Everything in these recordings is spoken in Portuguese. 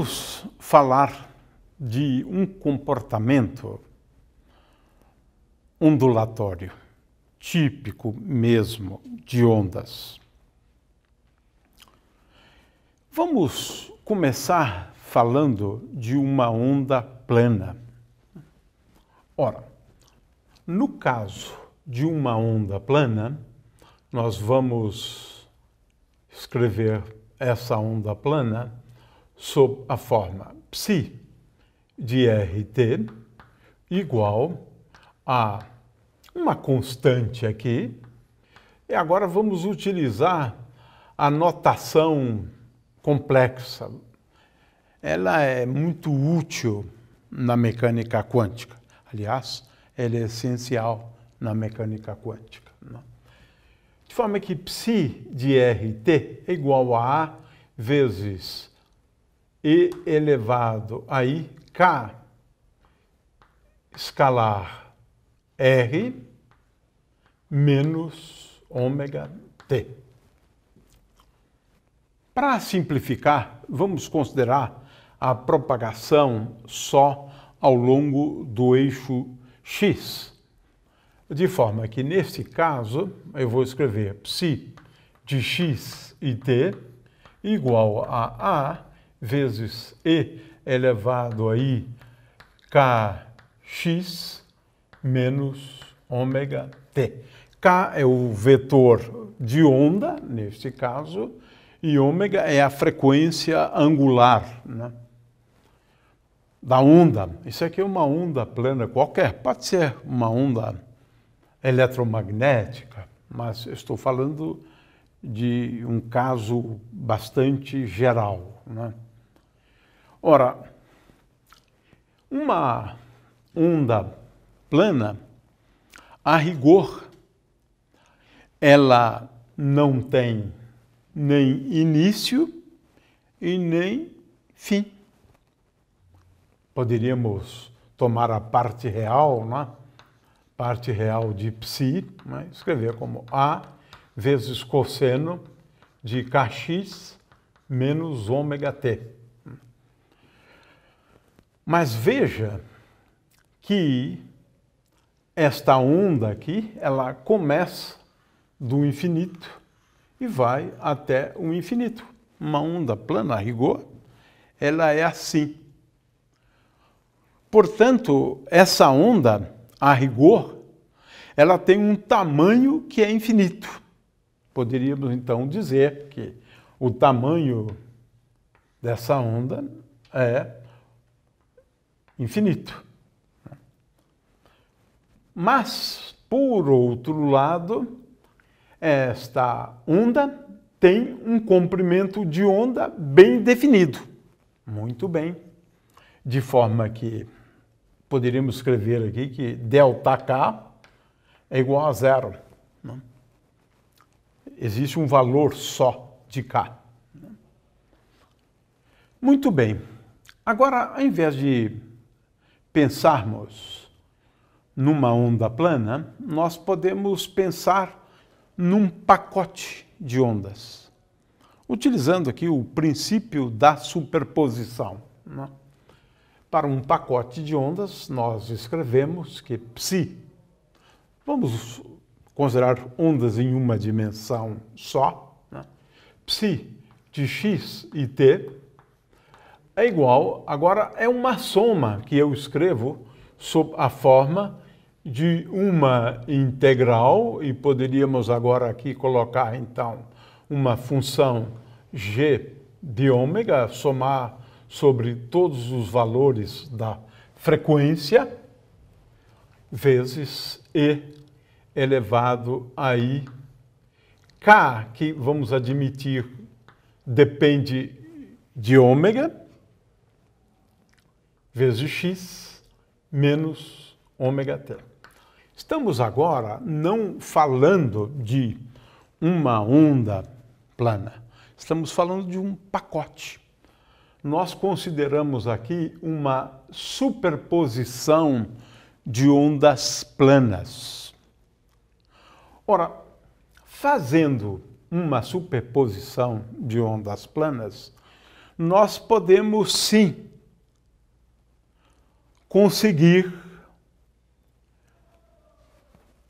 vamos falar de um comportamento ondulatório, típico mesmo de ondas. Vamos começar falando de uma onda plana. Ora, no caso de uma onda plana, nós vamos escrever essa onda plana sob a forma psi de RT igual a uma constante aqui. E agora vamos utilizar a notação complexa. Ela é muito útil na mecânica quântica. Aliás, ela é essencial na mecânica quântica. Né? De forma que psi de RT é igual a A vezes e elevado a I, K, escalar R menos ômega T. Para simplificar, vamos considerar a propagação só ao longo do eixo x. De forma que, nesse caso, eu vou escrever psi de x e t igual a a vezes E elevado a I KX menos ômega T. K é o vetor de onda, neste caso, e ômega é a frequência angular né? da onda. Isso aqui é uma onda plana qualquer, pode ser uma onda eletromagnética, mas estou falando de um caso bastante geral. Né? Ora, uma onda plana, a rigor, ela não tem nem início e nem fim. Poderíamos tomar a parte real, né? parte real de psi, né? escrever como A vezes cosseno de kx menos ômega t. Mas veja que esta onda aqui, ela começa do infinito e vai até o infinito. Uma onda plana, a rigor, ela é assim. Portanto, essa onda, a rigor, ela tem um tamanho que é infinito. Poderíamos então dizer que o tamanho dessa onda é infinito. Mas, por outro lado, esta onda tem um comprimento de onda bem definido. Muito bem. De forma que poderíamos escrever aqui que ΔK é igual a zero. Né? Existe um valor só de K. Muito bem. Agora, ao invés de pensarmos numa onda plana, nós podemos pensar num pacote de ondas, utilizando aqui o princípio da superposição. Né? Para um pacote de ondas, nós escrevemos que psi, vamos considerar ondas em uma dimensão só, né? psi de x e t é igual, agora é uma soma que eu escrevo sob a forma de uma integral, e poderíamos agora aqui colocar então uma função g de ômega, somar sobre todos os valores da frequência, vezes e elevado a i. K, que vamos admitir, depende de ômega, vezes x menos ômega t. Estamos agora não falando de uma onda plana, estamos falando de um pacote. Nós consideramos aqui uma superposição de ondas planas. Ora, fazendo uma superposição de ondas planas, nós podemos sim conseguir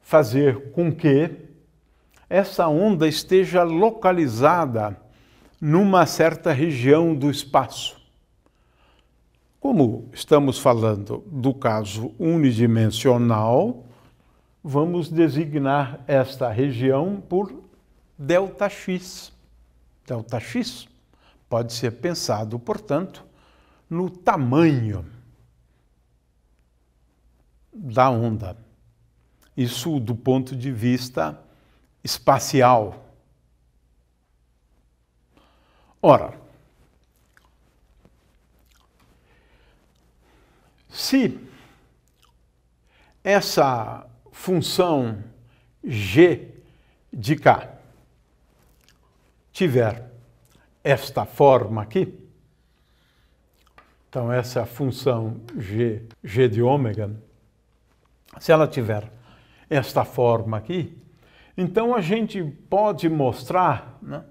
fazer com que essa onda esteja localizada numa certa região do espaço. Como estamos falando do caso unidimensional, vamos designar esta região por delta x. Delta x pode ser pensado, portanto, no tamanho da onda. Isso do ponto de vista espacial. Ora, se essa função g de k tiver esta forma aqui, então essa é função g, g de ômega, se ela tiver esta forma aqui, então a gente pode mostrar né,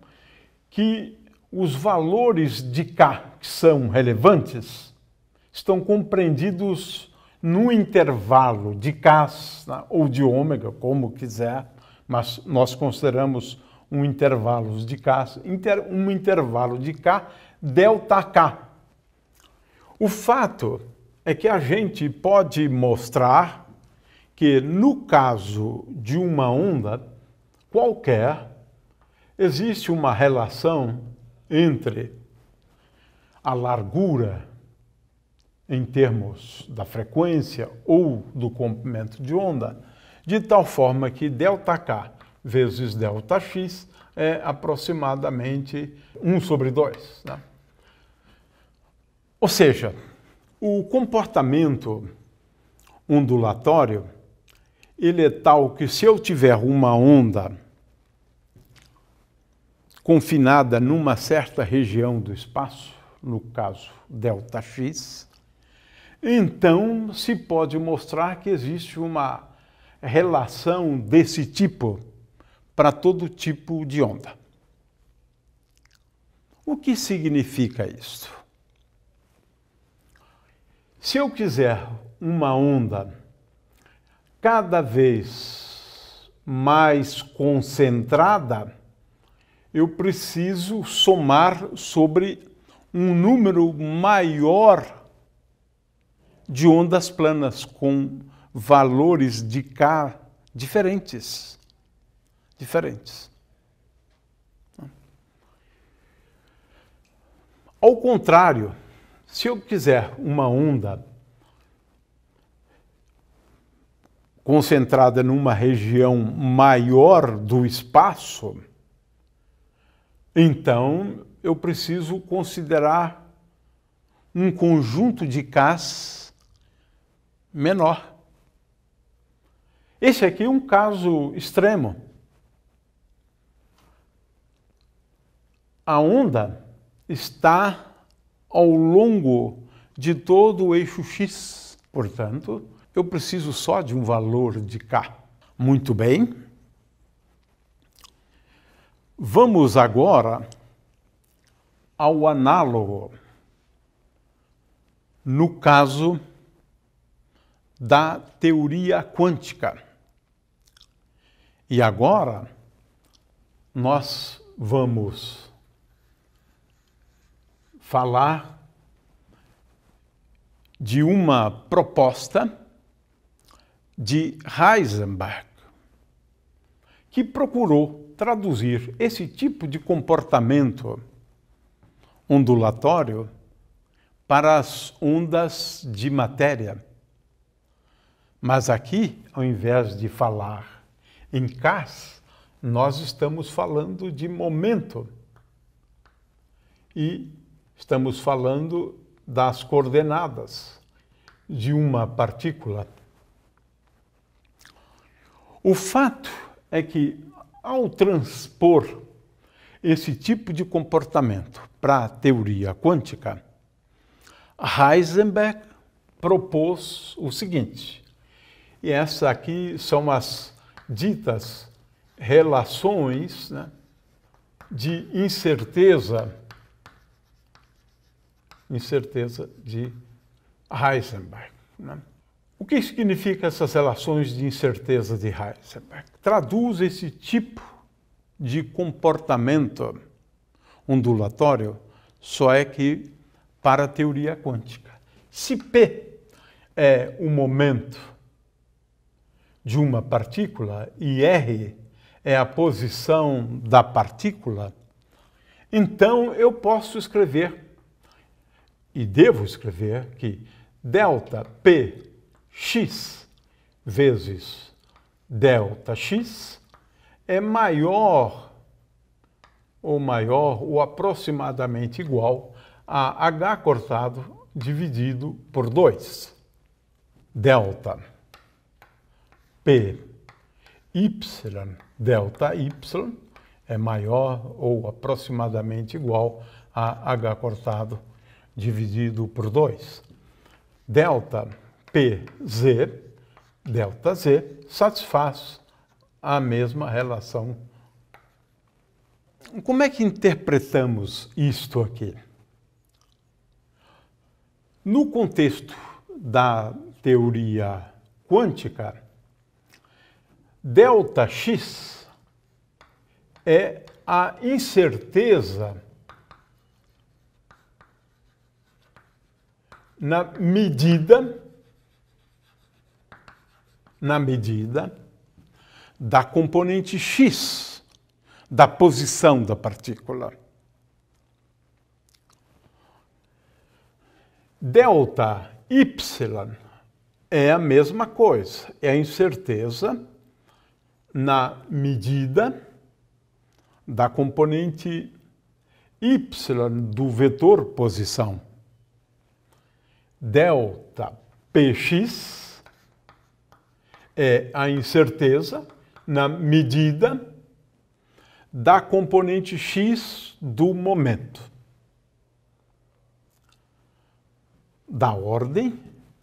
que os valores de K que são relevantes estão compreendidos no intervalo de K né, ou de ômega, como quiser, mas nós consideramos um intervalo de K, inter, um intervalo de K, delta K. O fato é que a gente pode mostrar que no caso de uma onda qualquer, existe uma relação entre a largura em termos da frequência ou do comprimento de onda, de tal forma que ΔK vezes ΔX é aproximadamente 1 sobre 2. Né? Ou seja, o comportamento ondulatório ele é tal que se eu tiver uma onda confinada numa certa região do espaço, no caso delta x, então se pode mostrar que existe uma relação desse tipo para todo tipo de onda. O que significa isso? Se eu quiser uma onda cada vez mais concentrada, eu preciso somar sobre um número maior de ondas planas com valores de K diferentes. Diferentes. Ao contrário, se eu quiser uma onda concentrada numa região maior do espaço, então eu preciso considerar um conjunto de Ks menor. Esse aqui é um caso extremo. A onda está ao longo de todo o eixo X, portanto, eu preciso só de um valor de K. Muito bem. Vamos agora ao análogo. No caso da teoria quântica. E agora nós vamos falar de uma proposta de Heisenberg, que procurou traduzir esse tipo de comportamento ondulatório para as ondas de matéria. Mas aqui, ao invés de falar em cas, nós estamos falando de momento. E estamos falando das coordenadas de uma partícula o fato é que, ao transpor esse tipo de comportamento para a teoria quântica, Heisenberg propôs o seguinte, e essas aqui são as ditas relações né, de incerteza, incerteza de Heisenberg. Né? O que significa essas relações de incerteza de Heisenberg? Traduz esse tipo de comportamento ondulatório, só é que para a teoria quântica. Se P é o momento de uma partícula e R é a posição da partícula, então eu posso escrever, e devo escrever, que delta P x vezes delta x é maior ou maior ou aproximadamente igual a h cortado dividido por 2. Delta P y delta y é maior ou aproximadamente igual a h cortado dividido por 2. Delta PZ, delta Z, satisfaz a mesma relação. Como é que interpretamos isto aqui? No contexto da teoria quântica, delta x é a incerteza na medida na medida da componente x da posição da partícula. Delta y é a mesma coisa, é a incerteza na medida da componente y do vetor posição. Delta px é a incerteza na medida da componente x do momento. Da ordem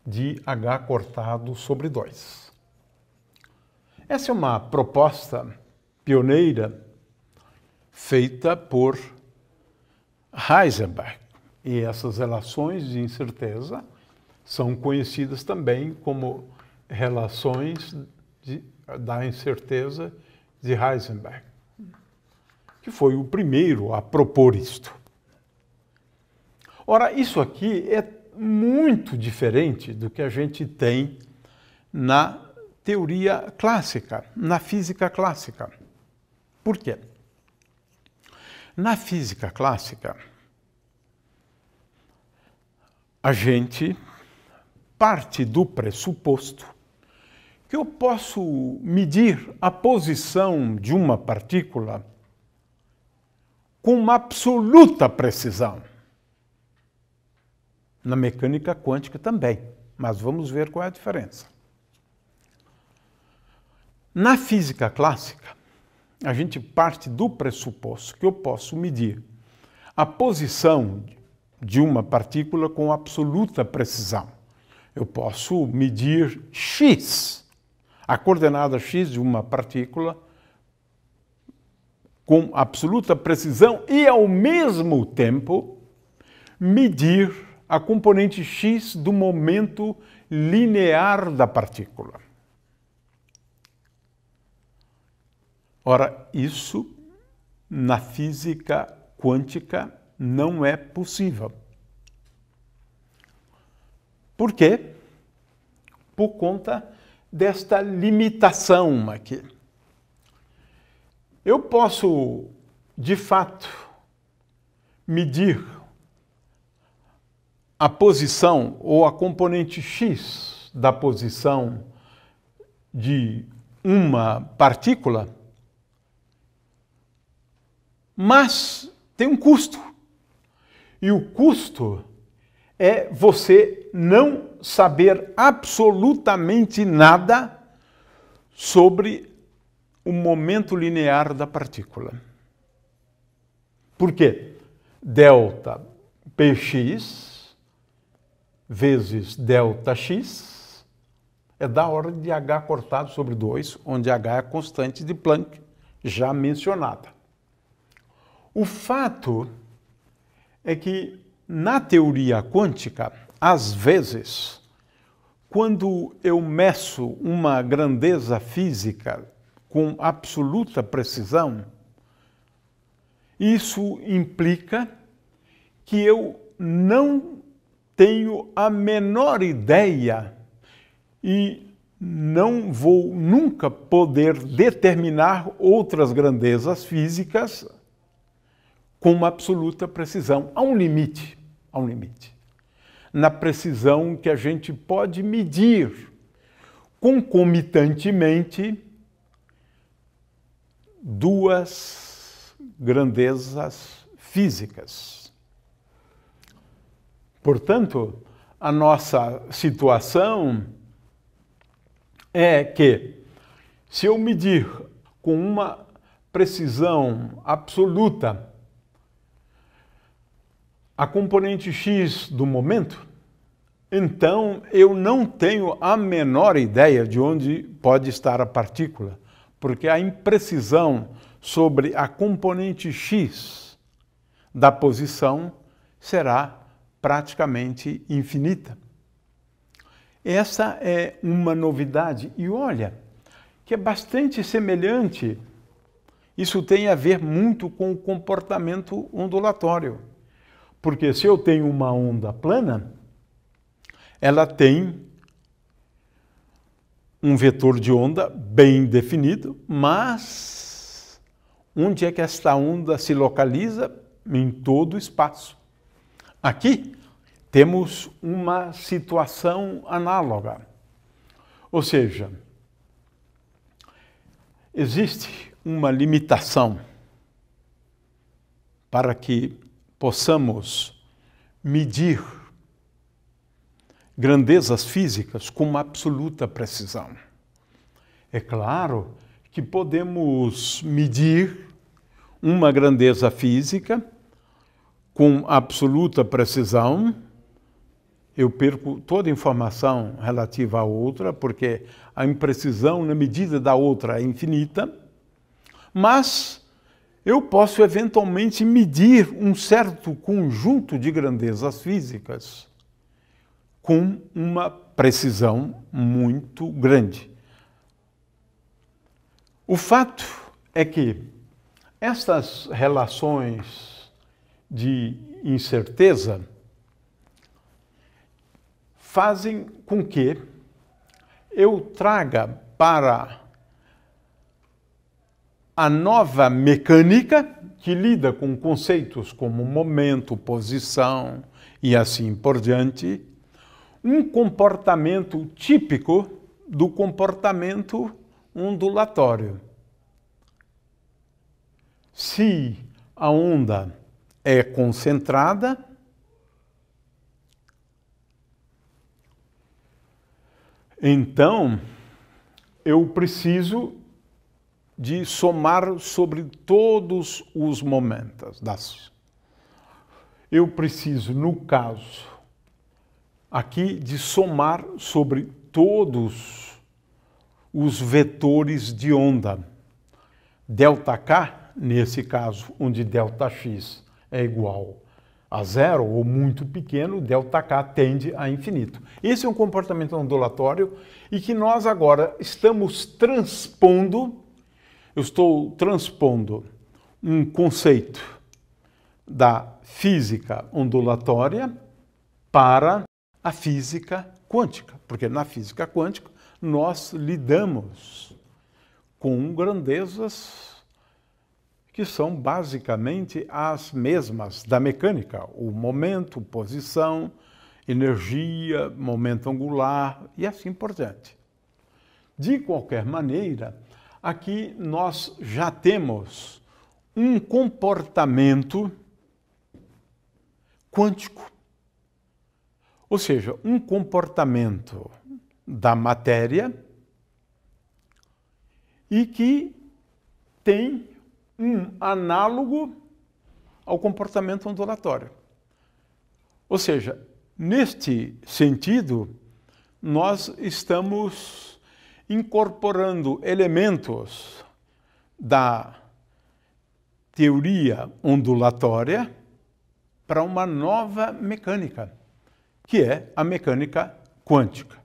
de h cortado sobre 2. Essa é uma proposta pioneira feita por Heisenberg. E essas relações de incerteza são conhecidas também como Relações de, da Incerteza de Heisenberg, que foi o primeiro a propor isto. Ora, isso aqui é muito diferente do que a gente tem na teoria clássica, na física clássica. Por quê? Na física clássica, a gente parte do pressuposto que eu posso medir a posição de uma partícula com uma absoluta precisão. Na mecânica quântica também, mas vamos ver qual é a diferença. Na física clássica, a gente parte do pressuposto que eu posso medir a posição de uma partícula com absoluta precisão. Eu posso medir x a coordenada x de uma partícula com absoluta precisão e, ao mesmo tempo, medir a componente x do momento linear da partícula. Ora, isso na física quântica não é possível. Por quê? Por conta desta limitação aqui. Eu posso, de fato, medir a posição ou a componente X da posição de uma partícula, mas tem um custo. E o custo é você não saber absolutamente nada sobre o momento linear da partícula. Por quê? Delta px vezes delta x é da ordem de h cortado sobre 2, onde h é a constante de Planck, já mencionada. O fato é que na teoria quântica, às vezes, quando eu meço uma grandeza física com absoluta precisão, isso implica que eu não tenho a menor ideia e não vou nunca poder determinar outras grandezas físicas com uma absoluta precisão. Há um limite a um limite. Na precisão que a gente pode medir concomitantemente duas grandezas físicas. Portanto, a nossa situação é que, se eu medir com uma precisão absoluta a componente X do momento, então eu não tenho a menor ideia de onde pode estar a partícula, porque a imprecisão sobre a componente X da posição será praticamente infinita. Essa é uma novidade. E olha, que é bastante semelhante. Isso tem a ver muito com o comportamento ondulatório. Porque se eu tenho uma onda plana, ela tem um vetor de onda bem definido, mas onde é que esta onda se localiza? Em todo o espaço. Aqui temos uma situação análoga. Ou seja, existe uma limitação para que possamos medir grandezas físicas com absoluta precisão. É claro que podemos medir uma grandeza física com absoluta precisão. Eu perco toda a informação relativa à outra, porque a imprecisão na medida da outra é infinita, mas eu posso eventualmente medir um certo conjunto de grandezas físicas com uma precisão muito grande. O fato é que estas relações de incerteza fazem com que eu traga para a nova mecânica que lida com conceitos como momento, posição e assim por diante, um comportamento típico do comportamento ondulatório. Se a onda é concentrada, então eu preciso de somar sobre todos os momentos. Das... Eu preciso, no caso, aqui de somar sobre todos os vetores de onda. Delta K, nesse caso, onde delta x é igual a zero ou muito pequeno, delta k tende a infinito. Esse é um comportamento ondulatório e que nós agora estamos transpondo eu estou transpondo um conceito da física ondulatória para a física quântica, porque na física quântica nós lidamos com grandezas que são basicamente as mesmas da mecânica: o momento, posição, energia, momento angular e assim por diante. De qualquer maneira, aqui nós já temos um comportamento quântico, ou seja, um comportamento da matéria e que tem um análogo ao comportamento ondulatório. Ou seja, neste sentido, nós estamos incorporando elementos da teoria ondulatória para uma nova mecânica, que é a mecânica quântica.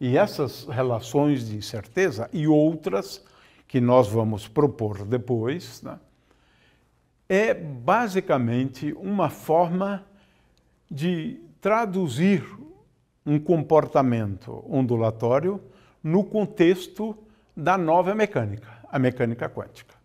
E essas relações de incerteza e outras que nós vamos propor depois, né, é basicamente uma forma de traduzir um comportamento ondulatório no contexto da nova mecânica, a mecânica quântica.